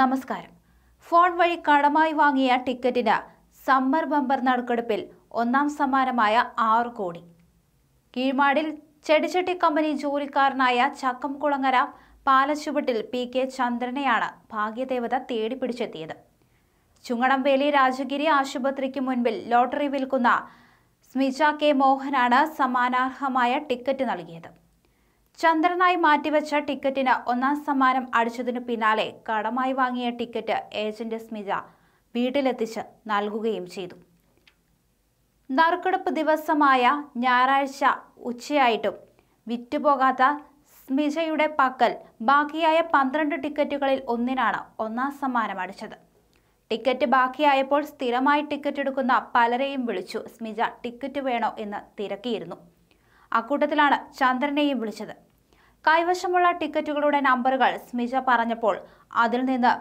നമസ്കാരം ഫോൺ വഴി കടമായി വാങ്ങിയ ടിക്കറ്റിന് സമ്മർ ബമ്പർ നറുക്കെടുപ്പിൽ ഒന്നാം സമ്മാനമായ ആറ് കോടി കീഴ്മാടിൽ ചെടിച്ചട്ടി കമ്പനി ജോലിക്കാരനായ ചക്കംകുളങ്ങര പാലച്ചുവട്ടിൽ പി കെ ചന്ദ്രനെയാണ് ഭാഗ്യദേവത പിടിച്ചെത്തിയത് ചുങ്ങടംവേലി രാജഗിരി ആശുപത്രിക്ക് മുൻപിൽ ലോട്ടറി വിൽക്കുന്ന സ്മിജ കെ മോഹനാണ് സമ്മാനാർഹമായ ടിക്കറ്റ് നൽകിയത് ചന്ദ്രനായി മാറ്റിവെച്ച ടിക്കറ്റിന് ഒന്നാം സമ്മാനം അടിച്ചതിനു പിന്നാലെ കടമായി വാങ്ങിയ ടിക്കറ്റ് ഏജന്റ് സ്മിത വീട്ടിലെത്തിച്ച് നൽകുകയും ചെയ്തു നറുക്കെടുപ്പ് ദിവസമായ ഞായറാഴ്ച ഉച്ചയായിട്ടും വിറ്റുപോകാത്ത സ്മിജയുടെ പക്കൽ ബാക്കിയായ പന്ത്രണ്ട് ടിക്കറ്റുകളിൽ ഒന്നിനാണ് ഒന്നാം സമ്മാനം അടിച്ചത് ടിക്കറ്റ് ബാക്കിയായപ്പോൾ സ്ഥിരമായി ടിക്കറ്റ് എടുക്കുന്ന പലരെയും വിളിച്ചു സ്മിജ ടിക്കറ്റ് വേണോ എന്ന് തിരക്കിയിരുന്നു അക്കൂട്ടത്തിലാണ് ചന്ദ്രനെയും വിളിച്ചത് കൈവശമുള്ള ടിക്കറ്റുകളുടെ നമ്പറുകൾ സ്മിജ പറഞ്ഞപ്പോൾ അതിൽ നിന്ന്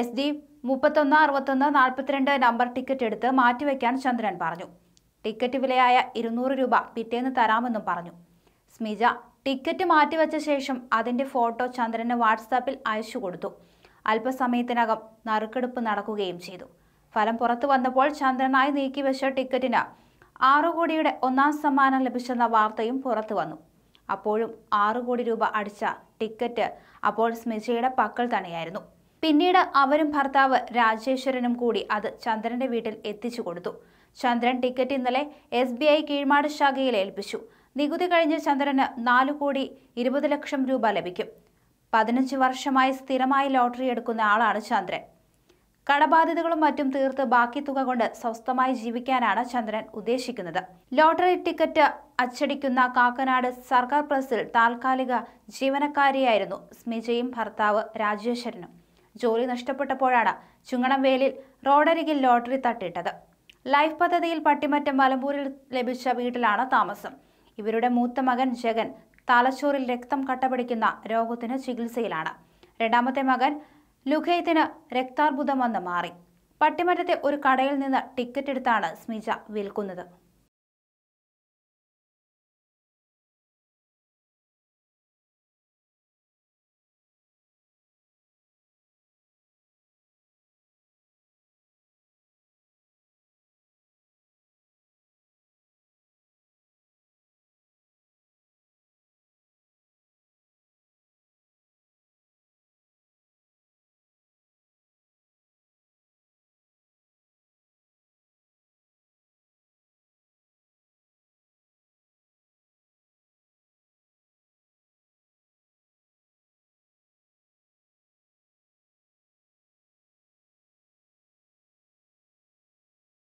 എസ് ഡി മുപ്പത്തൊന്ന് അറുപത്തൊന്ന് നാൽപ്പത്തിരണ്ട് നമ്പർ ടിക്കറ്റ് എടുത്ത് മാറ്റിവെക്കാൻ ചന്ദ്രൻ പറഞ്ഞു ടിക്കറ്റ് വിലയായ ഇരുന്നൂറ് രൂപ പിറ്റേന്ന് തരാമെന്നും പറഞ്ഞു സ്മിജ ടിക്കറ്റ് മാറ്റിവെച്ച ശേഷം അതിൻ്റെ ഫോട്ടോ ചന്ദ്രന് വാട്സാപ്പിൽ അയച്ചു കൊടുത്തു അല്പസമയത്തിനകം നറുക്കെടുപ്പ് നടക്കുകയും ചെയ്തു ഫലം പുറത്തു വന്നപ്പോൾ ചന്ദ്രനായി നീക്കിവെച്ച ടിക്കറ്റിന് ആറു കോടിയുടെ ഒന്നാം സമ്മാനം ലഭിച്ചെന്ന വാർത്തയും പുറത്തു വന്നു അപ്പോഴും ആറു കോടി രൂപ അടിച്ച ടിക്കറ്റ് അപ്പോൾ സ്മിതയുടെ പക്കൽ തന്നെയായിരുന്നു പിന്നീട് അവരും ഭർത്താവ് രാജേശ്വരനും കൂടി അത് ചന്ദ്രന്റെ വീട്ടിൽ എത്തിച്ചു കൊടുത്തു ചന്ദ്രൻ ടിക്കറ്റ് ഇന്നലെ എസ് ബി ഐ കീഴ്മാട് ശാഖയിൽ ഏൽപ്പിച്ചു നികുതി കഴിഞ്ഞ ചന്ദ്രന് നാലു കോടി ഇരുപത് ലക്ഷം രൂപ ലഭിക്കും പതിനഞ്ച് വർഷമായി സ്ഥിരമായി ലോട്ടറി എടുക്കുന്ന ആളാണ് ചന്ദ്രൻ കടബാധ്യതകളും മറ്റും തീർത്ത് ബാക്കി തുക കൊണ്ട് സ്വസ്ഥമായി ജീവിക്കാനാണ് ചന്ദ്രൻ ഉദ്ദേശിക്കുന്നത് ലോട്ടറി ടിക്കറ്റ് അച്ചടിക്കുന്ന കാക്കനാട് സർക്കാർ പ്രസിൽ താൽക്കാലിക ജീവനക്കാരിയായിരുന്നു സ്മിജയും ഭർത്താവ് രാജേശ്വരനും ജോലി നഷ്ടപ്പെട്ടപ്പോഴാണ് ചുങ്ങണംവേലിൽ റോഡരികിൽ ലോട്ടറി തട്ടിട്ടത് ലൈഫ് പദ്ധതിയിൽ പട്ടിമറ്റം മലമ്പൂരിൽ ലഭിച്ച വീട്ടിലാണ് താമസം ഇവരുടെ മൂത്ത മകൻ ജഗൻ തലച്ചോറിൽ രക്തം കട്ടപിടിക്കുന്ന രോഗത്തിന് ചികിത്സയിലാണ് രണ്ടാമത്തെ മകൻ ലുഖേത്തിന് രക്താർബുദം വന്ന് മാറി പട്ടിമറ്റത്തെ ഒരു കടയിൽ നിന്ന് ടിക്കറ്റ് എടുത്താണ് സ്മിജ വിൽക്കുന്നത്